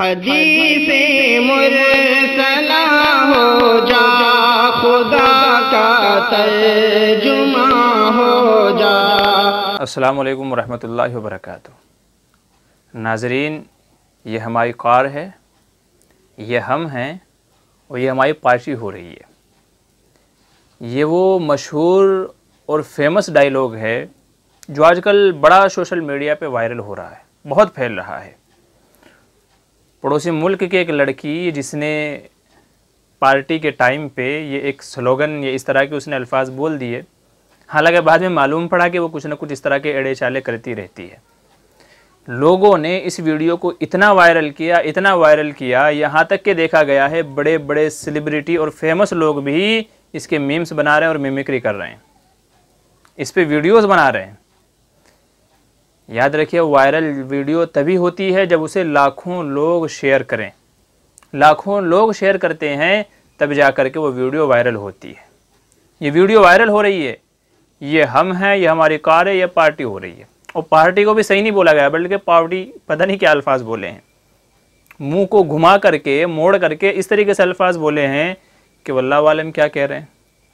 मुर सला हो जा खुदा का तर्जुमा हो जा अस्सलाम वालेकुम रहमतुल्लाहि व बरकातहू नाजरीन ये हमारी कार है ये हम हैं और ये हमारी पार्टी हो रही है ये वो मशहूर और फेमस डायलॉग है जो आजकल बड़ा सोशल मीडिया पे वायरल हो रहा है बहुत फैल रहा है पड़ोसी मुल्क की एक लड़की जिसने पार्टी के टाइम पे ये एक स्लोगन या इस तरह के उसने अल्फाज बोल दिए हालांकि बाद में मालूम पड़ा कि वो कुछ ना कुछ इस तरह के एड़े चाले करती रहती है लोगों ने इस वीडियो को इतना वायरल किया इतना वायरल किया यहाँ तक कि देखा गया है बड़े बड़े सेलिब्रिटी और फेमस लोग भी इसके मीम्स बना रहे हैं और मिमिक्री कर रहे हैं इस पर वीडियोज़ बना रहे हैं याद रखिए वायरल वीडियो तभी होती है जब उसे लाखों लोग शेयर करें लाखों लोग शेयर करते हैं तब जा कर के वो वीडियो वायरल होती है ये वीडियो वायरल हो रही है ये हम हैं ये हमारी कार है ये पार्टी हो रही है और पार्टी को भी सही नहीं बोला गया बल्कि पार्टी पता नहीं क्या अल्फाज बोले हैं मुंह को घुमा करके मोड़ करके इस तरीके से अल्फाज बोले हैं कि वल्ला वालम क्या कह रहे हैं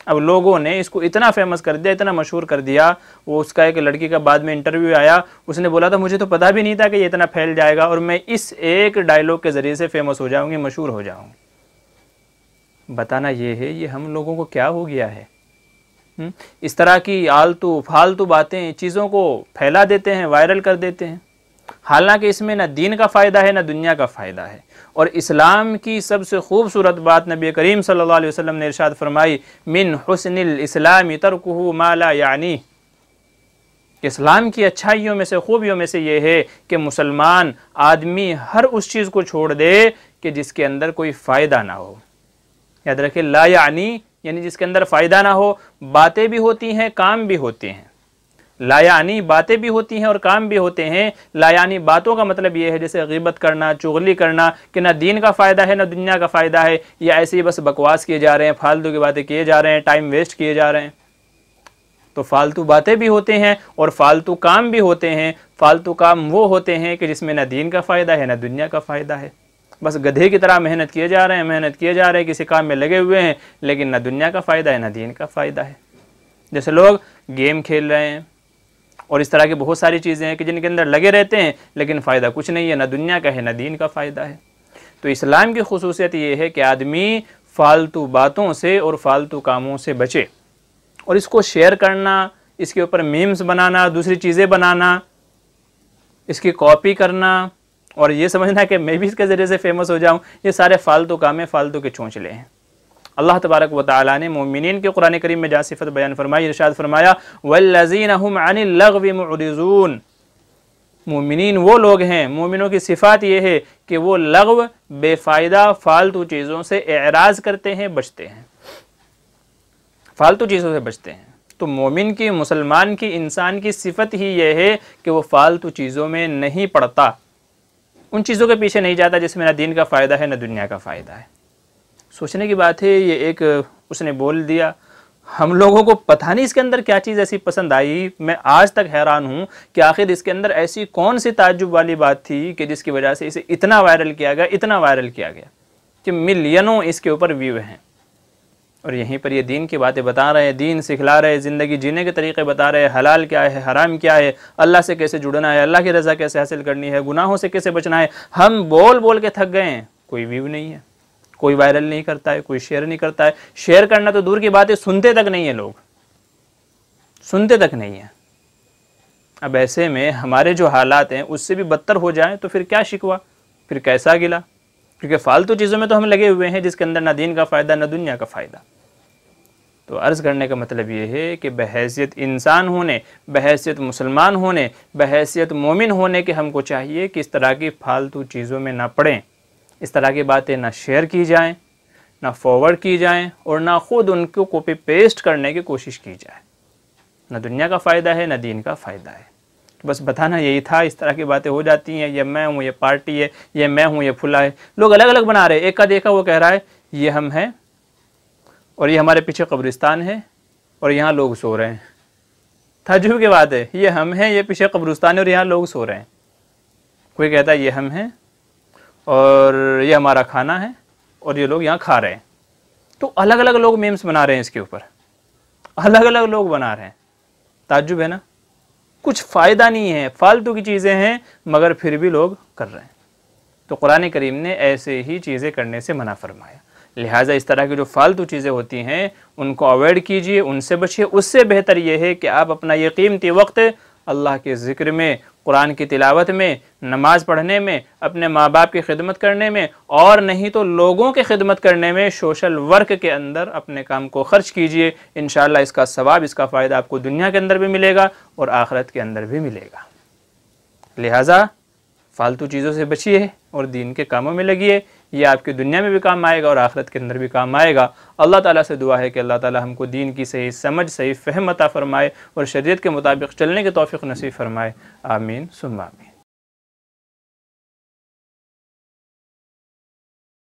अब लोगों ने इसको इतना फेमस कर दिया इतना मशहूर कर दिया वो उसका एक लड़की का बाद में इंटरव्यू आया उसने बोला था मुझे तो पता भी नहीं था कि ये इतना फैल जाएगा और मैं इस एक डायलॉग के ज़रिए से फेमस हो जाऊँगी मशहूर हो जाऊँगी बताना ये है ये हम लोगों को क्या हो गया है हम्म? इस तरह की आलतू फालतू बातें चीज़ों को फैला देते हैं वायरल कर देते हैं हालांकि इसमें ना दीन का फ़ायदा है ना दुनिया का फ़ायदा है और इस्लाम की सबसे खूबसूरत बात नबी करीम सल्लल्लाहु अलैहि वसल्लम ने इरशाद फरमाई मिन हसन इस्लाम तरक माला यानी इस्लाम की अच्छाइयों में से खूबियों में से ये है कि मुसलमान आदमी हर उस चीज़ को छोड़ दे कि जिसके अंदर कोई फ़ायदा ना हो याद रखें ला यानी यानी जिसके अंदर फ़ायदा ना हो बातें भी होती हैं काम भी होते हैं लायानी बातें भी होती हैं और काम भी होते हैं लायानी बातों का मतलब ये है जैसे गिबत करना चुगली करना कि ना दीन का फ़ायदा है ना दुनिया का फ़ायदा है या ऐसे ही बस बकवास किए जा रहे हैं फालतू की बातें किए जा रहे हैं टाइम वेस्ट किए जा रहे हैं तो फालतू बातें भी होते हैं और फालतू काम भी होते हैं फालतू काम वो होते हैं कि जिसमें ना दीन का फ़ायदा है ना दुनिया का फ़ायदा है बस गधे की तरह मेहनत किए जा रहे हैं मेहनत किए जा रहे हैं किसी काम में लगे हुए हैं लेकिन ना दुनिया का फ़ायदा है ना दीन का फ़ायदा है जैसे लोग गेम खेल रहे हैं और इस तरह की बहुत सारी चीज़ें हैं कि जिनके अंदर लगे रहते हैं लेकिन फ़ायदा कुछ नहीं है ना दुनिया का है ना दीन का फ़ायदा है तो इस्लाम की खसूसियत ये है कि आदमी फालतू बातों से और फालतू कामों से बचे और इसको शेयर करना इसके ऊपर मीम्स बनाना दूसरी चीज़ें बनाना इसकी कॉपी करना और ये समझना कि मैं भी इसके ज़रिए से फेमस हो जाऊँ ये सारे फालतू काम फालतू के चोंचले हैं अल्लाह तबारक व ताली ने मोमिन के कुरान करीम में जहाँ सिफत बयान फरमाई इरशाद फरमाया वल्लिन अनिलगविमरजून मोमिन वो लोग हैं मोमिनों की सिफात ये है कि वो लगव बेफ़ायदा फालतू चीज़ों से एराज करते हैं बचते हैं फालतू चीज़ों से बचते हैं तो मोमिन की मुसलमान की इंसान की सिफत ही यह है कि वो फालतू चीज़ों में नहीं पड़ता उन चीज़ों के पीछे नहीं जाता जिसमें ना दीन का फ़ायदा है ना दुनिया का फ़ायदा है सोचने की बात है ये एक उसने बोल दिया हम लोगों को पता नहीं इसके अंदर क्या चीज़ ऐसी पसंद आई मैं आज तक हैरान हूँ कि आखिर इसके अंदर ऐसी कौन सी ताजुब वाली बात थी कि जिसकी वजह से इसे इतना वायरल किया गया इतना वायरल किया गया कि मिलियनों इसके ऊपर व्यू हैं और यहीं पर ये दीन की बातें बता रहे हैं दीन सिखला रहे हैं ज़िंदगी जीने के तरीके बता रहे हैं हलाल क्या है हराम क्या है अल्लाह से कैसे जुड़ना है अल्लाह की रज़ा कैसे हासिल करनी है गुनाहों से कैसे बचना है हम बोल बोल के थक गए हैं कोई व्यू नहीं है कोई वायरल नहीं करता है कोई शेयर नहीं करता है शेयर करना तो दूर की बात है सुनते तक नहीं है लोग सुनते तक नहीं है अब ऐसे में हमारे जो हालात हैं उससे भी बदतर हो जाए तो फिर क्या शिकवा फिर कैसा गिला क्योंकि फालतू चीज़ों में तो हम लगे हुए हैं जिसके अंदर ना दीन का फ़ायदा ना दुनिया का फ़ायदा तो अर्ज़ करने का मतलब ये है कि बहसीत इंसान होने बहसीत मुसलमान होने बहसीत मोमिन होने के हमको चाहिए कि इस तरह की फ़ालतू चीज़ों में ना पड़ें इस तरह की बातें ना शेयर की जाएं ना फॉरवर्ड की जाएं और ना ख़ुद उनको कॉपी पेस्ट करने की कोशिश की जाए ना दुनिया का फ़ायदा है ना दीन का फ़ायदा है तो बस बताना यही था इस तरह की बातें हो जाती हैं ये मैं हूँ ये पार्टी है ये मैं हूँ ये फुला है लोग अलग अलग बना रहे एक का देखा वो कह रहा है ये हम हैं और ये हमारे पीछे कब्रिस्तान है और यहाँ लोग सो रहे हैं तजुब की बात है ये हम हैं ये पीछे कब्रिस्तान है और यहाँ लोग सो रहे हैं कोई कहता है ये हम हैं और ये हमारा खाना है और ये लोग यहाँ खा रहे हैं तो अलग अलग लोग मेम्स बना रहे हैं इसके ऊपर अलग अलग लोग बना रहे हैं ताजुब है ना कुछ फ़ायदा नहीं है फालतू की चीज़ें हैं मगर फिर भी लोग कर रहे हैं तो कुरान करीम ने ऐसे ही चीज़ें करने से मना फरमाया लिहाजा इस तरह की जो फालतू चीज़ें होती हैं उनको अवॉइड कीजिए उनसे बचिए उससे बेहतर यह है कि आप अपना ये कीमती वक्त अल्लाह के ज़िक्र में कुरान की तिलावत में नमाज़ पढ़ने में अपने माँ बाप की खिदमत करने में और नहीं तो लोगों की खिदमत करने में सोशल वर्क के अंदर अपने काम को खर्च कीजिए इन इसका सवाब इसका फ़ायदा आपको दुनिया के अंदर भी मिलेगा और आखरत के अंदर भी मिलेगा लिहाजा फालतू चीज़ों से बचिए और दीन के कामों में लगिए ये आपकी दुनिया में भी काम आएगा और आखिरत के अंदर भी काम आएगा अल्लाह ताला से दुआ है कि अल्लाह ताला हमको दीन की सही समझ सही फहमता फ़रमाए और शरीयत के मुताबिक चलने के तौफीक नसीब फ़रमाए आमीन सुम आमीन